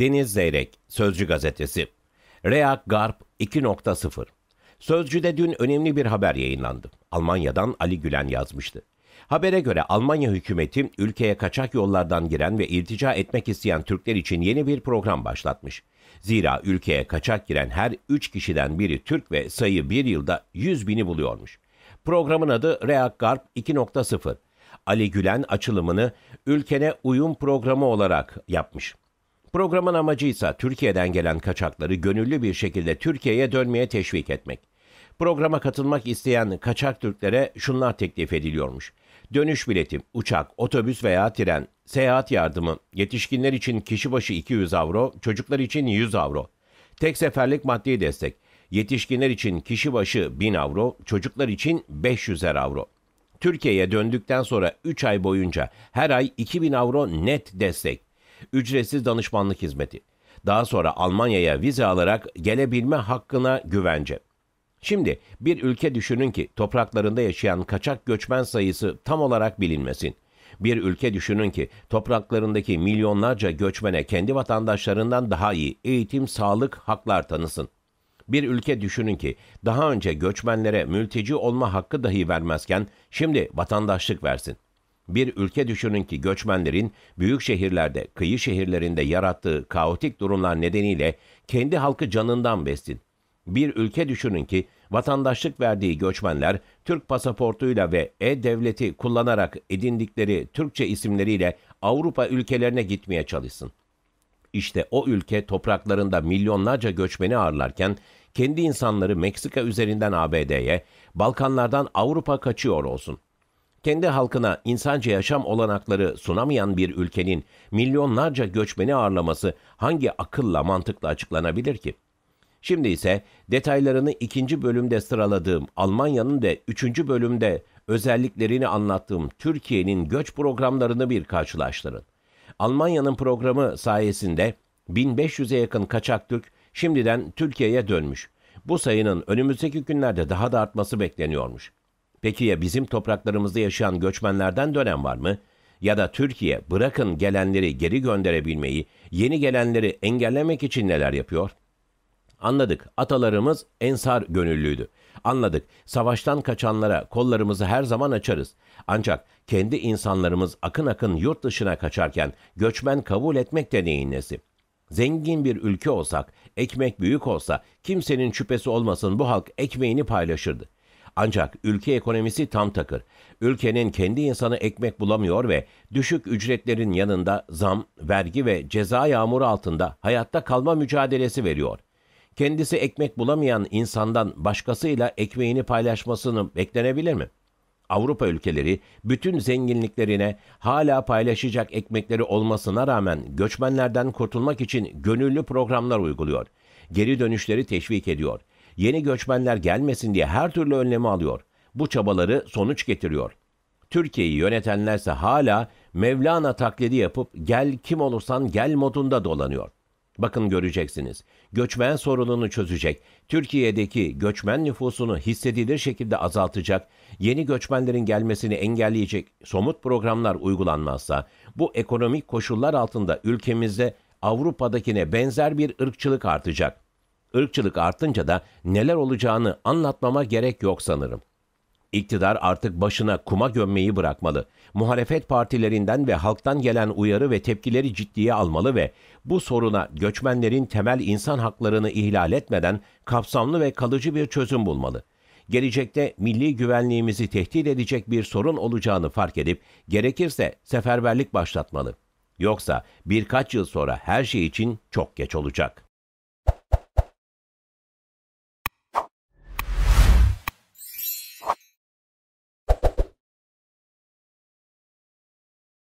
Deniz Zeyrek, Sözcü Gazetesi. Reak Garp 2.0 Sözcü'de dün önemli bir haber yayınlandı. Almanya'dan Ali Gülen yazmıştı. Habere göre Almanya hükümeti ülkeye kaçak yollardan giren ve irtica etmek isteyen Türkler için yeni bir program başlatmış. Zira ülkeye kaçak giren her 3 kişiden biri Türk ve sayı bir yılda 100 bini buluyormuş. Programın adı Reak Garp 2.0. Ali Gülen açılımını ülkene uyum programı olarak yapmış. Programın amacı ise Türkiye'den gelen kaçakları gönüllü bir şekilde Türkiye'ye dönmeye teşvik etmek. Programa katılmak isteyen kaçak Türklere şunlar teklif ediliyormuş. Dönüş bileti, uçak, otobüs veya tren, seyahat yardımı, yetişkinler için kişi başı 200 avro, çocuklar için 100 avro. Tek seferlik maddi destek, yetişkinler için kişi başı 1000 avro, çocuklar için 500'er avro. Türkiye'ye döndükten sonra 3 ay boyunca her ay 2000 avro net destek ücretsiz danışmanlık hizmeti. Daha sonra Almanya'ya vize alarak gelebilme hakkına güvence. Şimdi bir ülke düşünün ki topraklarında yaşayan kaçak göçmen sayısı tam olarak bilinmesin. Bir ülke düşünün ki topraklarındaki milyonlarca göçmene kendi vatandaşlarından daha iyi eğitim, sağlık, haklar tanısın. Bir ülke düşünün ki daha önce göçmenlere mülteci olma hakkı dahi vermezken şimdi vatandaşlık versin.'' Bir ülke düşünün ki göçmenlerin büyük şehirlerde, kıyı şehirlerinde yarattığı kaotik durumlar nedeniyle kendi halkı canından bessin. Bir ülke düşünün ki vatandaşlık verdiği göçmenler Türk pasaportuyla ve e-devleti kullanarak edindikleri Türkçe isimleriyle Avrupa ülkelerine gitmeye çalışsın. İşte o ülke topraklarında milyonlarca göçmeni ağırlarken kendi insanları Meksika üzerinden ABD'ye, Balkanlardan Avrupa kaçıyor olsun.'' kendi halkına insanca yaşam olanakları sunamayan bir ülkenin milyonlarca göçmeni ağırlaması hangi akılla mantıkla açıklanabilir ki? Şimdi ise detaylarını ikinci bölümde sıraladığım Almanya'nın ve üçüncü bölümde özelliklerini anlattığım Türkiye'nin göç programlarını bir karşılaştırın. Almanya'nın programı sayesinde 1500'e yakın kaçak Türk şimdiden Türkiye'ye dönmüş. Bu sayının önümüzdeki günlerde daha da artması bekleniyormuş. Peki ya bizim topraklarımızda yaşayan göçmenlerden dönem var mı? Ya da Türkiye bırakın gelenleri geri gönderebilmeyi, yeni gelenleri engellemek için neler yapıyor? Anladık. Atalarımız ensar gönüllüydü. Anladık. Savaştan kaçanlara kollarımızı her zaman açarız. Ancak kendi insanlarımız akın akın yurt dışına kaçarken göçmen kabul etmek de nesi? Zengin bir ülke olsak, ekmek büyük olsa kimsenin şüphesi olmasın bu halk ekmeğini paylaşırdı. Ancak ülke ekonomisi tam takır. Ülkenin kendi insanı ekmek bulamıyor ve düşük ücretlerin yanında zam, vergi ve ceza yağmuru altında hayatta kalma mücadelesi veriyor. Kendisi ekmek bulamayan insandan başkasıyla ekmeğini paylaşmasını beklenebilir mi? Avrupa ülkeleri bütün zenginliklerine hala paylaşacak ekmekleri olmasına rağmen göçmenlerden kurtulmak için gönüllü programlar uyguluyor. Geri dönüşleri teşvik ediyor yeni göçmenler gelmesin diye her türlü önlemi alıyor. Bu çabaları sonuç getiriyor. Türkiye'yi yönetenlerse hala Mevlana taklidi yapıp gel kim olursan gel modunda dolanıyor. Bakın göreceksiniz. Göçmen sorununu çözecek, Türkiye'deki göçmen nüfusunu hissedilir şekilde azaltacak, yeni göçmenlerin gelmesini engelleyecek somut programlar uygulanmazsa bu ekonomik koşullar altında ülkemizde Avrupa'dakine benzer bir ırkçılık artacak ırkçılık artınca da neler olacağını anlatmama gerek yok sanırım. İktidar artık başına kuma gömmeyi bırakmalı. Muhalefet partilerinden ve halktan gelen uyarı ve tepkileri ciddiye almalı ve bu soruna göçmenlerin temel insan haklarını ihlal etmeden kapsamlı ve kalıcı bir çözüm bulmalı. Gelecekte milli güvenliğimizi tehdit edecek bir sorun olacağını fark edip gerekirse seferberlik başlatmalı. Yoksa birkaç yıl sonra her şey için çok geç olacak.